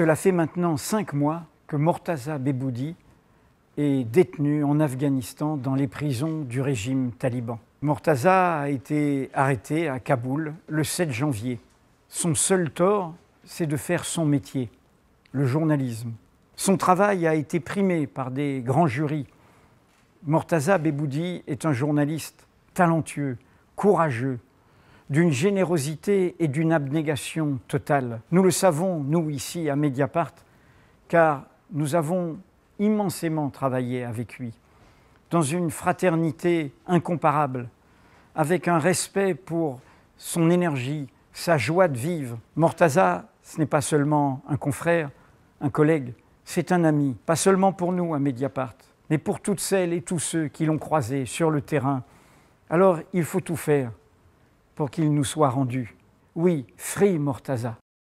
Cela fait maintenant cinq mois que Mortaza Beboudi est détenu en Afghanistan dans les prisons du régime taliban. Mortaza a été arrêté à Kaboul le 7 janvier. Son seul tort, c'est de faire son métier, le journalisme. Son travail a été primé par des grands jurys. Mortaza Beboudi est un journaliste talentueux, courageux, d'une générosité et d'une abnégation totale. Nous le savons, nous ici à Mediapart, car nous avons immensément travaillé avec lui, dans une fraternité incomparable, avec un respect pour son énergie, sa joie de vivre. Mortaza, ce n'est pas seulement un confrère, un collègue, c'est un ami, pas seulement pour nous à Mediapart, mais pour toutes celles et tous ceux qui l'ont croisé sur le terrain. Alors il faut tout faire pour qu'il nous soit rendu. Oui, Free Mortaza.